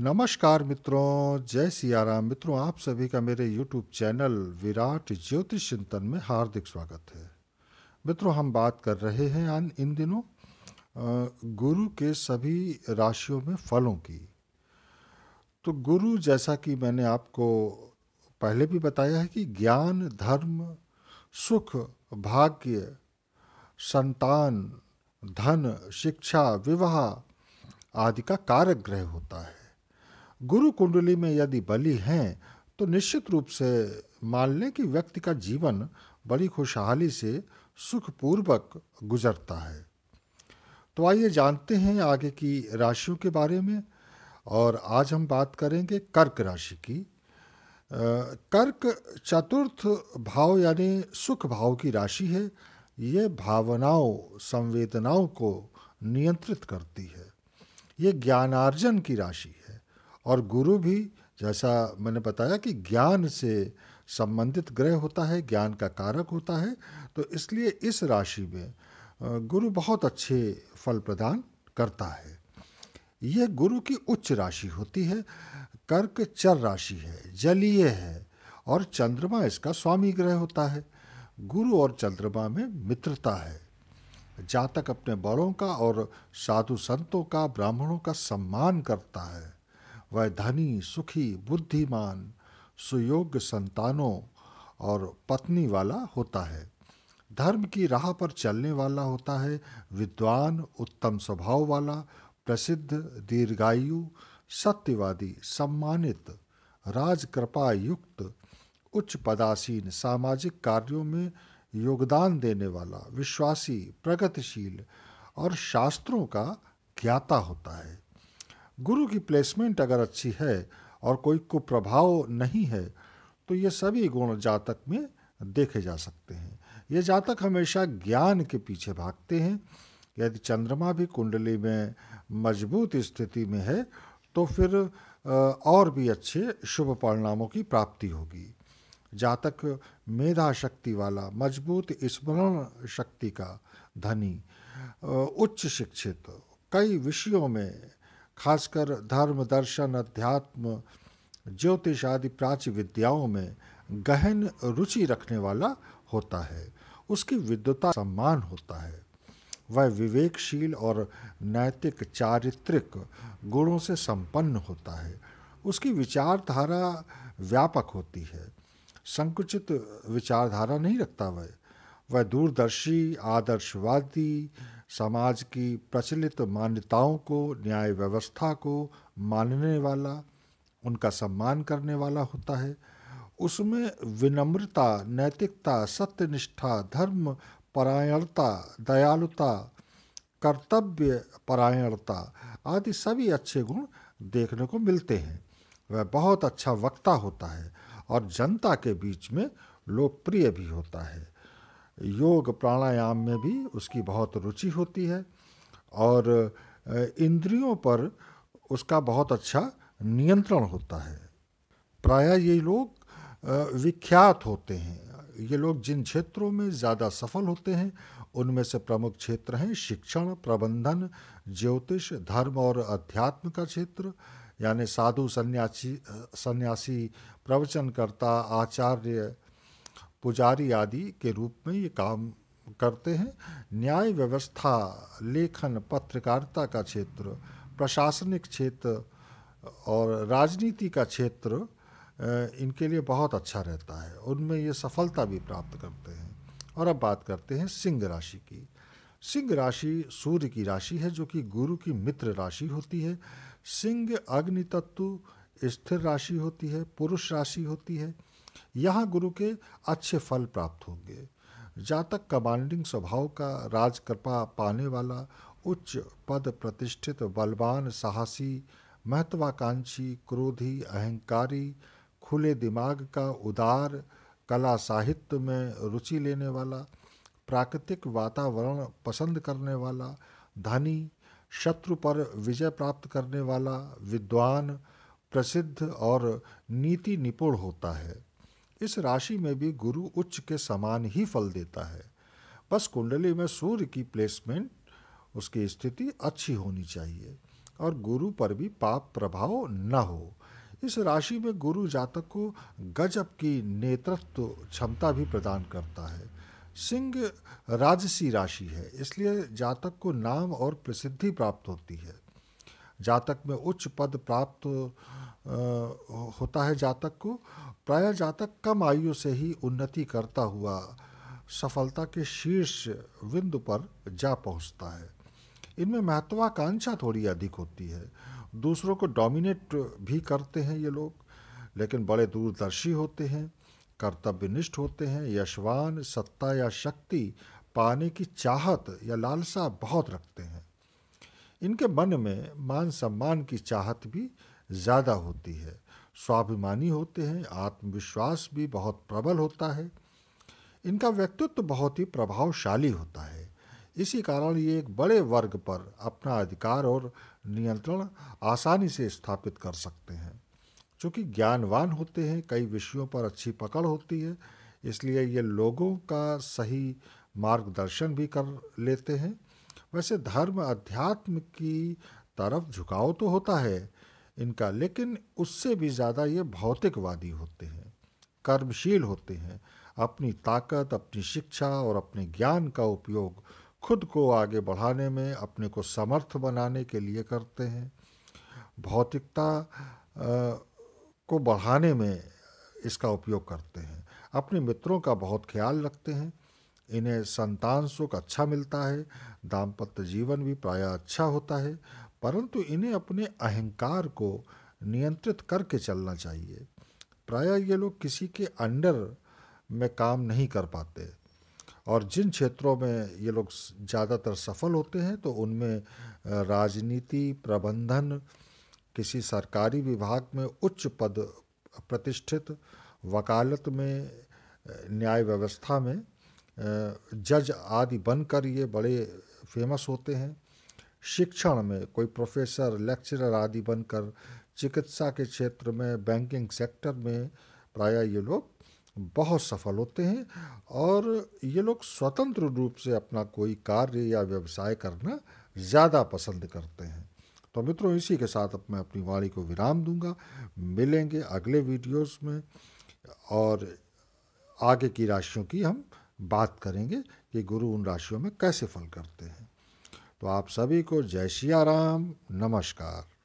नमस्कार मित्रों जय सियाराम मित्रों आप सभी का मेरे यूट्यूब चैनल विराट ज्योतिष चिंतन में हार्दिक स्वागत है मित्रों हम बात कर रहे हैं इन दिनों गुरु के सभी राशियों में फलों की तो गुरु जैसा कि मैंने आपको पहले भी बताया है कि ज्ञान धर्म सुख भाग्य संतान धन शिक्षा विवाह आदि का कारक ग्रह होता है गुरु कुंडली में यदि बलि हैं तो निश्चित रूप से मान लें कि व्यक्ति का जीवन बड़ी खुशहाली से सुखपूर्वक गुजरता है तो आइए जानते हैं आगे की राशियों के बारे में और आज हम बात करेंगे कर्क राशि की कर्क चतुर्थ भाव यानी सुख भाव की राशि है ये भावनाओं संवेदनाओं को नियंत्रित करती है ये ज्ञानार्जन की राशि और गुरु भी जैसा मैंने बताया कि ज्ञान से संबंधित ग्रह होता है ज्ञान का कारक होता है तो इसलिए इस राशि में गुरु बहुत अच्छे फल प्रदान करता है यह गुरु की उच्च राशि होती है कर्क चर राशि है जलीय है और चंद्रमा इसका स्वामी ग्रह होता है गुरु और चंद्रमा में मित्रता है जातक अपने बड़ों का और साधु संतों का ब्राह्मणों का सम्मान करता है वह धनी सुखी बुद्धिमान सुयोग्य संतानों और पत्नी वाला होता है धर्म की राह पर चलने वाला होता है विद्वान उत्तम स्वभाव वाला प्रसिद्ध दीर्घायु सत्यवादी सम्मानित राजकृपा युक्त उच्च पदासीन सामाजिक कार्यों में योगदान देने वाला विश्वासी प्रगतिशील और शास्त्रों का ज्ञाता होता है गुरु की प्लेसमेंट अगर अच्छी है और कोई को प्रभाव नहीं है तो ये सभी गुण जातक में देखे जा सकते हैं ये जातक हमेशा ज्ञान के पीछे भागते हैं यदि चंद्रमा भी कुंडली में मजबूत स्थिति में है तो फिर और भी अच्छे शुभ परिणामों की प्राप्ति होगी जातक मेधा शक्ति वाला मजबूत स्मरण शक्ति का धनी उच्च शिक्षित कई विषयों में खासकर धर्म दर्शन अध्यात्म ज्योतिष आदि प्राची विद्याओं में गहन रुचि रखने वाला होता है उसकी विद्वता सम्मान होता है वह विवेकशील और नैतिक चारित्रिक गुणों से संपन्न होता है उसकी विचारधारा व्यापक होती है संकुचित विचारधारा नहीं रखता वह वह दूरदर्शी आदर्शवादी समाज की प्रचलित मान्यताओं को न्याय व्यवस्था को मानने वाला उनका सम्मान करने वाला होता है उसमें विनम्रता नैतिकता सत्यनिष्ठा धर्म परायणता दयालुता कर्तव्य परायणता आदि सभी अच्छे गुण देखने को मिलते हैं वह बहुत अच्छा वक्ता होता है और जनता के बीच में लोकप्रिय भी होता है योग प्राणायाम में भी उसकी बहुत रुचि होती है और इंद्रियों पर उसका बहुत अच्छा नियंत्रण होता है प्रायः ये लोग विख्यात होते हैं ये लोग जिन क्षेत्रों में ज़्यादा सफल होते हैं उनमें से प्रमुख क्षेत्र हैं शिक्षण प्रबंधन ज्योतिष धर्म और अध्यात्म का क्षेत्र यानी साधु सन्यासी सन्यासी प्रवचनकर्ता आचार्य पुजारी आदि के रूप में ये काम करते हैं न्याय व्यवस्था लेखन पत्रकारिता का क्षेत्र प्रशासनिक क्षेत्र और राजनीति का क्षेत्र इनके लिए बहुत अच्छा रहता है उनमें ये सफलता भी प्राप्त करते हैं और अब बात करते हैं सिंह राशि की सिंह राशि सूर्य की राशि है जो कि गुरु की मित्र राशि होती है सिंह अग्नि तत्व स्थिर राशि होती है पुरुष राशि होती है यहाँ गुरु के अच्छे फल प्राप्त होंगे जातक कमांडिंग स्वभाव का राजकृपा पाने वाला उच्च पद प्रतिष्ठित बलवान साहसी महत्वाकांक्षी क्रोधी अहंकारी खुले दिमाग का उदार कला साहित्य में रुचि लेने वाला प्राकृतिक वातावरण पसंद करने वाला धनी शत्रु पर विजय प्राप्त करने वाला विद्वान प्रसिद्ध और नीति निपुण होता है इस राशि में भी गुरु उच्च के समान ही फल देता है बस कुंडली में सूर्य की प्लेसमेंट उसकी स्थिति अच्छी होनी चाहिए और गुरु पर भी पाप प्रभाव न हो इस राशि में गुरु जातक को गजब की नेतृत्व क्षमता भी प्रदान करता है सिंह राजसी राशि है इसलिए जातक को नाम और प्रसिद्धि प्राप्त होती है जातक में उच्च पद प्राप्त होता है जातक को प्राय जातक कम आयु से ही उन्नति करता हुआ सफलता के शीर्ष बिंदु पर जा पहुंचता है इनमें महत्वाकांक्षा थोड़ी अधिक होती है दूसरों को डोमिनेट भी करते हैं ये लोग लेकिन बड़े दूरदर्शी होते हैं कर्तव्यनिष्ठ होते हैं यशवान सत्ता या शक्ति पाने की चाहत या लालसा बहुत रखते हैं इनके मन में मान सम्मान की चाहत भी ज़्यादा होती है स्वाभिमानी होते हैं आत्मविश्वास भी बहुत प्रबल होता है इनका व्यक्तित्व बहुत ही प्रभावशाली होता है इसी कारण ये एक बड़े वर्ग पर अपना अधिकार और नियंत्रण आसानी से स्थापित कर सकते हैं चूँकि ज्ञानवान होते हैं कई विषयों पर अच्छी पकड़ होती है इसलिए ये लोगों का सही मार्गदर्शन भी कर लेते हैं वैसे धर्म अध्यात्म की तरफ झुकाव तो होता है इनका लेकिन उससे भी ज़्यादा ये भौतिकवादी होते हैं कर्मशील होते हैं अपनी ताकत अपनी शिक्षा और अपने ज्ञान का उपयोग खुद को आगे बढ़ाने में अपने को समर्थ बनाने के लिए करते हैं भौतिकता को बढ़ाने में इसका उपयोग करते हैं अपने मित्रों का बहुत ख्याल रखते हैं इन्हें संतान सुख अच्छा मिलता है दाम्पत्य जीवन भी प्राय अच्छा होता है परंतु इन्हें अपने अहंकार को नियंत्रित करके चलना चाहिए प्राय ये लोग किसी के अंडर में काम नहीं कर पाते और जिन क्षेत्रों में ये लोग ज़्यादातर सफल होते हैं तो उनमें राजनीति प्रबंधन किसी सरकारी विभाग में उच्च पद प्रतिष्ठित वकालत में न्याय व्यवस्था में जज आदि बनकर ये बड़े फेमस होते हैं शिक्षण में कोई प्रोफेसर लेक्चरर आदि बनकर चिकित्सा के क्षेत्र में बैंकिंग सेक्टर में प्रायः ये लोग बहुत सफल होते हैं और ये लोग स्वतंत्र रूप से अपना कोई कार्य या व्यवसाय करना ज़्यादा पसंद करते हैं तो मित्रों इसी के साथ अब मैं अपनी वाणी को विराम दूंगा मिलेंगे अगले वीडियोस में और आगे की राशियों की हम बात करेंगे कि गुरु उन राशियों में कैसे फल करते हैं तो आप सभी को जय श्रिया राम नमस्कार